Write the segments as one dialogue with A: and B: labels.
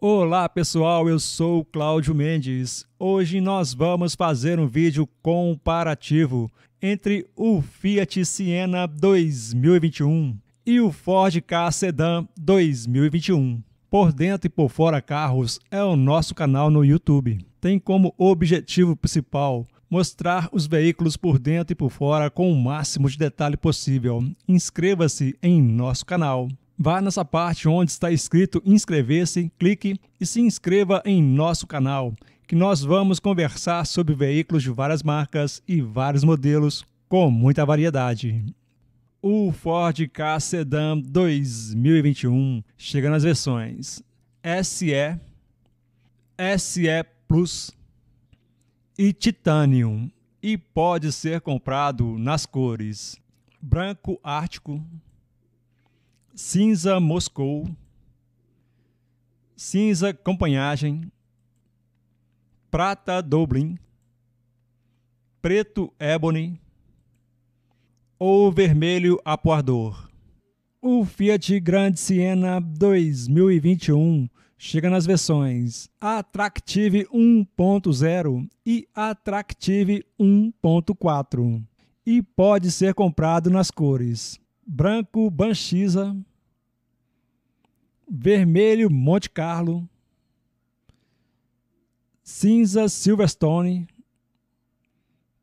A: Olá pessoal, eu sou Cláudio Mendes. Hoje nós vamos fazer um vídeo comparativo entre o Fiat Siena 2021 e o Ford Ka Sedan 2021. Por dentro e por fora carros é o nosso canal no YouTube. Tem como objetivo principal mostrar os veículos por dentro e por fora com o máximo de detalhe possível. Inscreva-se em nosso canal. Vá nessa parte onde está escrito inscrever-se, clique e se inscreva em nosso canal, que nós vamos conversar sobre veículos de várias marcas e vários modelos com muita variedade. O Ford K Sedan 2021 chega nas versões SE, SE Plus e Titanium e pode ser comprado nas cores branco ártico, cinza Moscou, cinza Companhagem, prata Dublin, preto Ebony ou vermelho Apoador. O Fiat Grande Siena 2021 chega nas versões Attractive 1.0 e Attractive 1.4 e pode ser comprado nas cores branco banchiza, vermelho Monte Carlo, cinza Silverstone,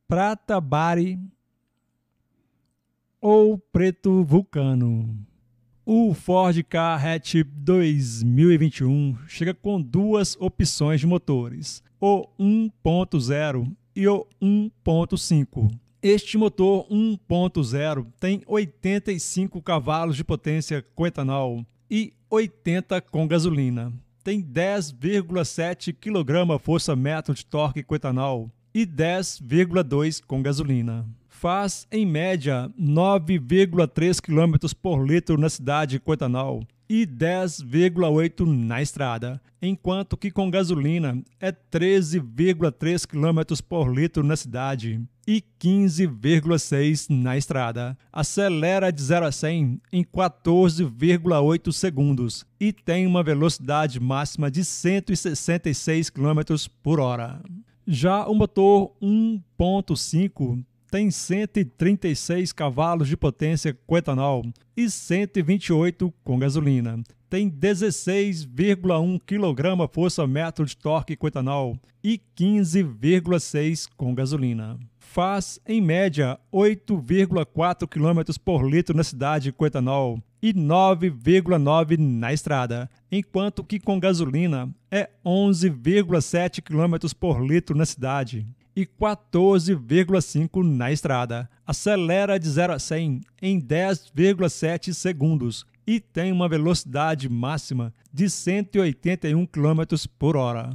A: prata Bari ou preto Vulcano. O Ford Car Hatch 2021 chega com duas opções de motores, o 1.0 e o 1.5. Este motor 1.0 tem 85 cavalos de potência com etanol, e 80 com gasolina. Tem 10,7 kg força-metro de torque com etanol e 10,2 com gasolina. Faz, em média, 9,3 km por litro na cidade com etanol e 10,8 na estrada, enquanto que com gasolina é 13,3 km por litro na cidade e 15,6 na estrada. Acelera de 0 a 100 em 14,8 segundos e tem uma velocidade máxima de 166 km por hora. Já o motor 1.5 tem 136 cavalos de potência com etanol e 128 com gasolina. Tem 16,1 kg força-metro de torque com etanol e 15,6 com gasolina faz, em média, 8,4 km por litro na cidade com etanol e 9,9 na estrada, enquanto que com gasolina é 11,7 km por litro na cidade e 14,5 na estrada. Acelera de 0 a 100 em 10,7 segundos e tem uma velocidade máxima de 181 km por hora.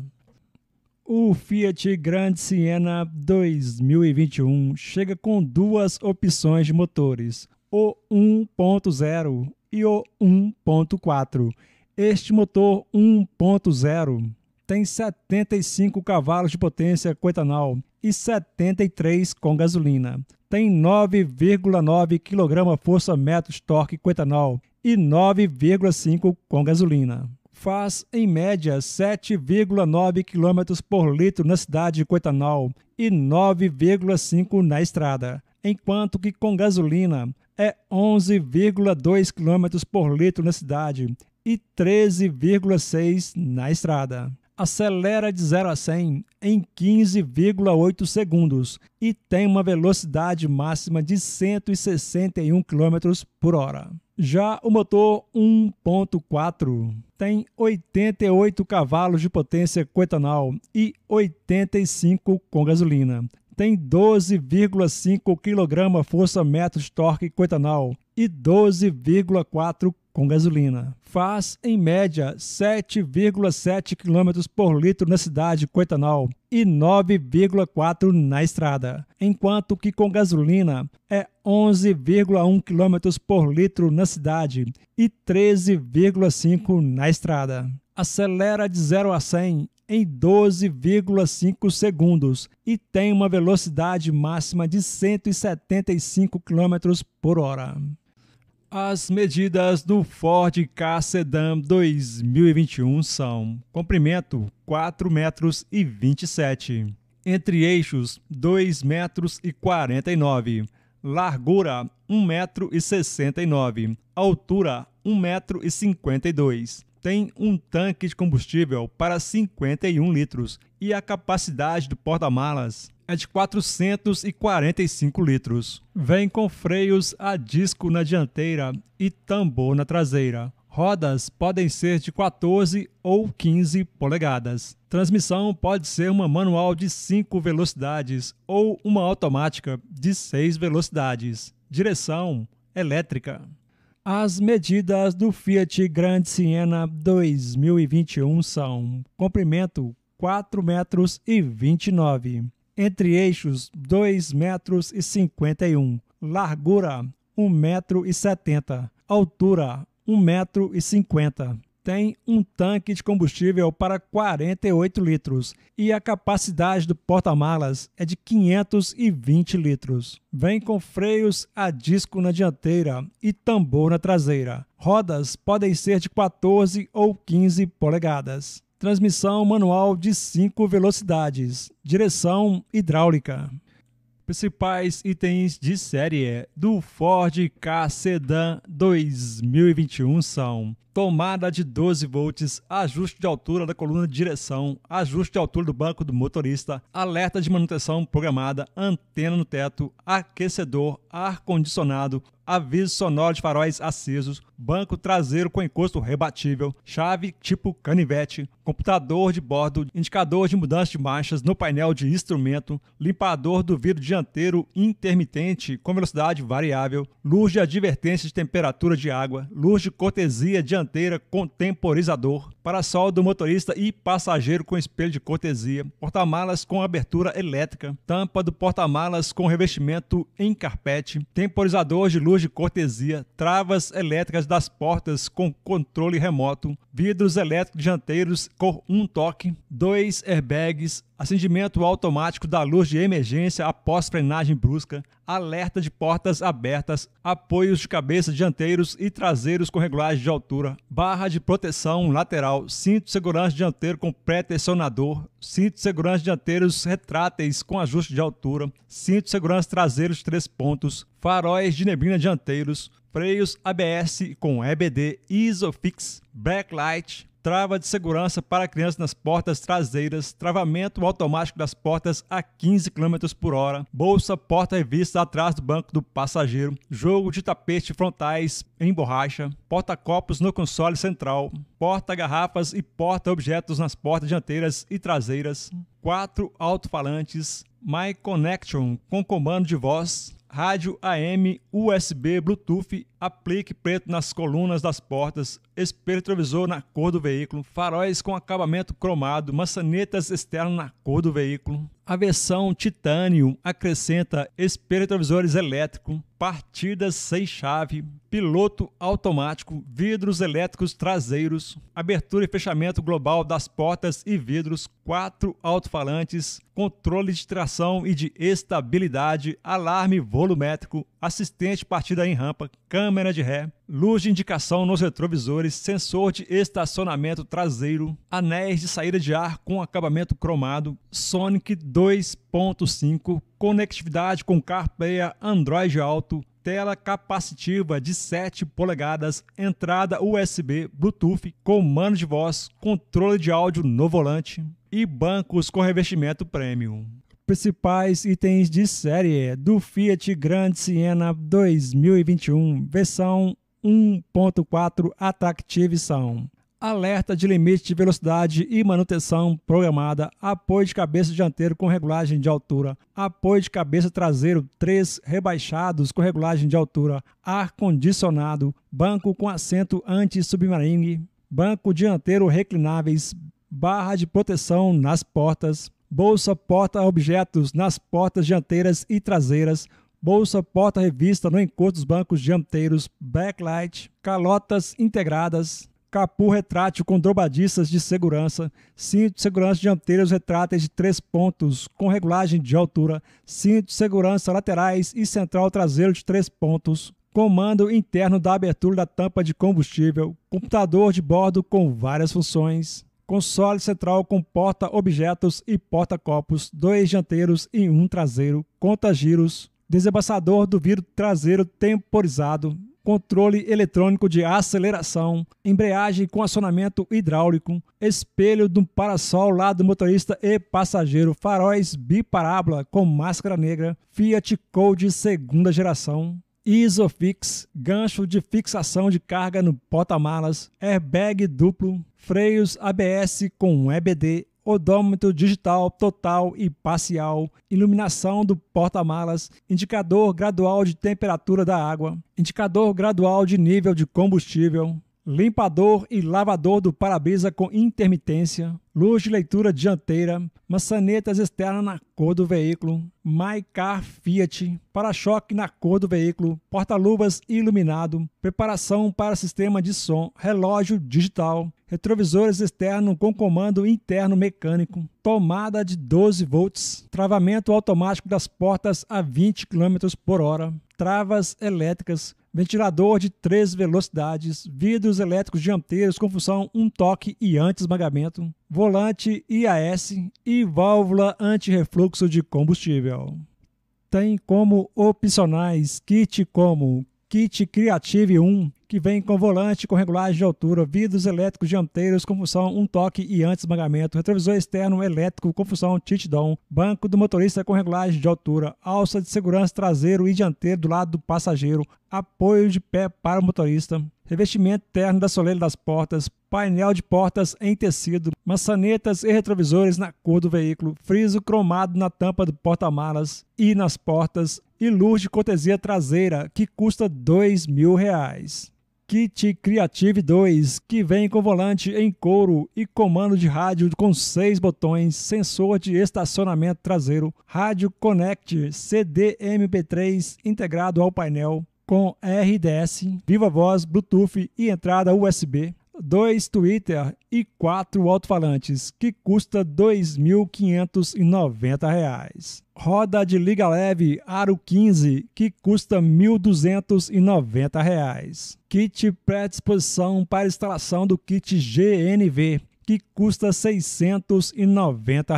A: O Fiat Grande Siena 2021 chega com duas opções de motores, o 1.0 e o 1.4. Este motor 1.0 tem 75 cavalos de potência com etanol e 73 com gasolina. Tem 9,9 kg força metros torque com etanol e 9,5 com gasolina. Faz, em média, 7,9 km por litro na cidade com etanol e 9,5 na estrada, enquanto que com gasolina é 11,2 km por litro na cidade e 13,6 na estrada acelera de 0 a 100 em 15,8 segundos e tem uma velocidade máxima de 161 km por hora. Já o motor 1.4 tem 88 cavalos de potência com etanol e 85 com gasolina. Tem 12,5 kg força-metro de torque com etanol e 12,4 com gasolina. Faz, em média, 7,7 km por litro na cidade com etanol e 9,4 na estrada, enquanto que com gasolina é 11,1 km por litro na cidade e 13,5 na estrada. Acelera de 0 a 100 em 12,5 segundos e tem uma velocidade máxima de 175 km por hora. As medidas do Ford K Sedan 2021 são comprimento 4 metros e 27, entre eixos 2 metros e 49, largura 1 metro e 69, altura 1 metro e 52. Tem um tanque de combustível para 51 litros e a capacidade do porta-malas é de 445 litros. Vem com freios a disco na dianteira e tambor na traseira. Rodas podem ser de 14 ou 15 polegadas. Transmissão pode ser uma manual de 5 velocidades ou uma automática de 6 velocidades. Direção elétrica. As medidas do Fiat Grande Siena 2021 são comprimento 4 metros e 29 entre eixos 2 metros e 51, largura 1 metro e 70, altura 1 metro e 50. Tem um tanque de combustível para 48 litros e a capacidade do porta-malas é de 520 litros. Vem com freios a disco na dianteira e tambor na traseira. Rodas podem ser de 14 ou 15 polegadas transmissão manual de 5 velocidades, direção hidráulica. Principais itens de série é do Ford K Sedan 2021 são tomada de 12 volts, ajuste de altura da coluna de direção, ajuste de altura do banco do motorista, alerta de manutenção programada, antena no teto, aquecedor, ar-condicionado, aviso sonoro de faróis acesos, banco traseiro com encosto rebatível, chave tipo canivete, computador de bordo, indicador de mudança de marchas no painel de instrumento, limpador do vidro dianteiro intermitente com velocidade variável, luz de advertência de temperatura de água, luz de cortesia dianteira com temporizador, parasol do motorista e passageiro com espelho de cortesia, porta-malas com abertura elétrica, tampa do porta-malas com revestimento em carpete, temporizador de luz de cortesia, travas elétricas das portas com controle remoto, vidros elétricos dianteiros cor um toque, dois airbags acendimento automático da luz de emergência após frenagem brusca, alerta de portas abertas, apoios de cabeça dianteiros e traseiros com regulagem de altura, barra de proteção lateral, cinto de segurança dianteiro com pré-tensionador, cinto de segurança dianteiros retráteis com ajuste de altura, cinto de segurança traseiros de três pontos, faróis de neblina dianteiros, freios ABS com EBD, Isofix, backlight, trava de segurança para crianças nas portas traseiras, travamento automático das portas a 15 km por hora, bolsa porta-revista atrás do banco do passageiro, jogo de tapete frontais em borracha, porta-copos no console central, porta-garrafas e porta-objetos nas portas dianteiras e traseiras, quatro alto-falantes, My Connection com comando de voz, rádio AM, USB, Bluetooth, aplique preto nas colunas das portas, espelho retrovisor na cor do veículo, faróis com acabamento cromado, maçanetas externas na cor do veículo. A versão Titanium acrescenta espelhotrovisores elétrico, partidas sem chave, piloto automático, vidros elétricos traseiros, abertura e fechamento global das portas e vidros, quatro alto-falantes, controle de tração e de estabilidade, alarme volumétrico, assistente partida em rampa, câmera de ré, luz de indicação nos retrovisores, sensor de estacionamento traseiro, anéis de saída de ar com acabamento cromado, Sonic 2.5, conectividade com CarPlay, Android Auto, tela capacitiva de 7 polegadas, entrada USB, Bluetooth, comando de voz, controle de áudio no volante e bancos com revestimento premium principais itens de série do Fiat Grande Siena 2021, versão 1.4 Attractive são alerta de limite de velocidade e manutenção programada, apoio de cabeça dianteiro com regulagem de altura, apoio de cabeça traseiro 3 rebaixados com regulagem de altura, ar-condicionado, banco com assento anti-submarine, banco dianteiro reclináveis, barra de proteção nas portas, bolsa porta-objetos nas portas dianteiras e traseiras, bolsa porta-revista no encosto dos bancos dianteiros, backlight, calotas integradas, capô retrátil com dobradiças de segurança, cinto de segurança dianteiros retráteis de três pontos com regulagem de altura, cinto de segurança laterais e central traseiro de três pontos, comando interno da abertura da tampa de combustível, computador de bordo com várias funções, Console central com porta-objetos e porta-copos, dois dianteiros e um traseiro, conta-giros, desembaçador do vidro traseiro temporizado, controle eletrônico de aceleração, embreagem com acionamento hidráulico, espelho do parasol lado motorista e passageiro, faróis biparábola com máscara negra, Fiat Code segunda geração, Isofix, gancho de fixação de carga no porta-malas, airbag duplo, freios ABS com EBD, odômetro digital total e parcial, iluminação do porta-malas, indicador gradual de temperatura da água, indicador gradual de nível de combustível, limpador e lavador do para-brisa com intermitência, luz de leitura dianteira, maçanetas externas na cor do veículo, MyCar Fiat, para-choque na cor do veículo, porta-luvas iluminado, preparação para sistema de som, relógio digital, retrovisores externos com comando interno mecânico, tomada de 12 volts, travamento automático das portas a 20 km por hora, travas elétricas, ventilador de três velocidades, vidros elétricos dianteiros com função um toque e anti-esmagamento, volante IAS e válvula anti-refluxo de combustível. Tem como opcionais kit como Kit Creative 1, que vem com volante com regulagem de altura, vidros elétricos dianteiros com função um toque e anti-esmagamento, retrovisor externo elétrico com função tilt-down, banco do motorista com regulagem de altura, alça de segurança traseiro e dianteiro do lado do passageiro, apoio de pé para o motorista, revestimento interno da soleira das portas, painel de portas em tecido, maçanetas e retrovisores na cor do veículo, friso cromado na tampa do porta-malas e nas portas, e luz de cortesia traseira, que custa dois mil reais. Kit Creative 2, que vem com volante em couro e comando de rádio com seis botões, sensor de estacionamento traseiro, rádio Connect CDMP3 integrado ao painel, com RDS, viva voz, Bluetooth e entrada USB dois Twitter e quatro alto-falantes, que custa R$ 2.590. Roda de liga leve Aro 15, que custa R$ 1.290. Kit pré-disposição para instalação do kit GNV, que custa R$ 690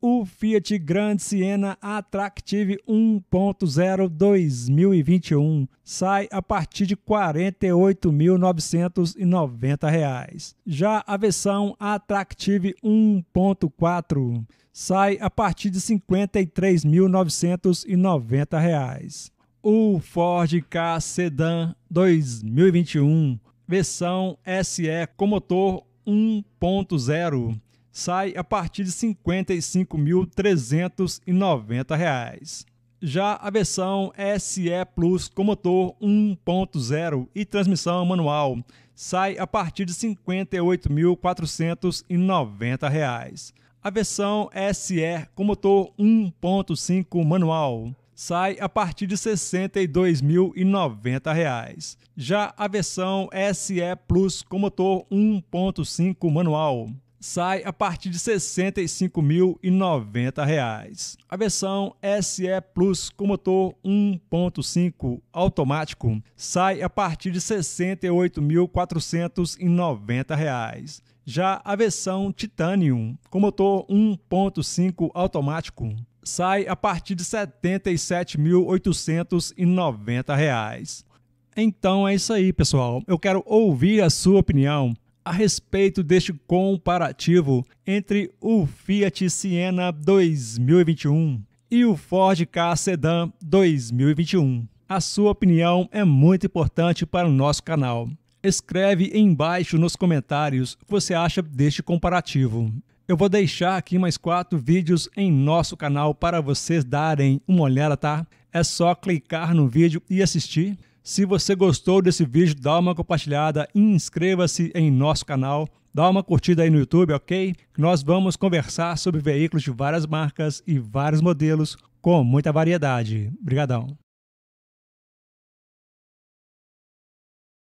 A: o Fiat Grande Siena Attractive 1.0 2021 sai a partir de R$ 48.990. Já a versão Attractive 1.4 sai a partir de R$ 53.990. O Ford K Sedan 2021 versão SE com motor 1.0 sai a partir de R$ 55.390. Já a versão SE Plus com motor 1.0 e transmissão manual sai a partir de R$ 58.490. A versão SE com motor 1.5 manual sai a partir de R$ 62.090. Já a versão SE Plus com motor 1.5 manual sai a partir de R$ 65.090. A versão SE Plus com motor 1.5 automático sai a partir de R$ 68.490. Já a versão Titanium com motor 1.5 automático sai a partir de R$ 77.890. Então é isso aí, pessoal. Eu quero ouvir a sua opinião a respeito deste comparativo entre o Fiat Siena 2021 e o Ford Ka Sedan 2021. A sua opinião é muito importante para o nosso canal. Escreve embaixo nos comentários o que você acha deste comparativo. Eu vou deixar aqui mais quatro vídeos em nosso canal para vocês darem uma olhada, tá? É só clicar no vídeo e assistir. Se você gostou desse vídeo, dá uma compartilhada, inscreva-se em nosso canal, dá uma curtida aí no YouTube, ok? Nós vamos conversar sobre veículos de várias marcas e vários modelos com muita variedade. Obrigadão!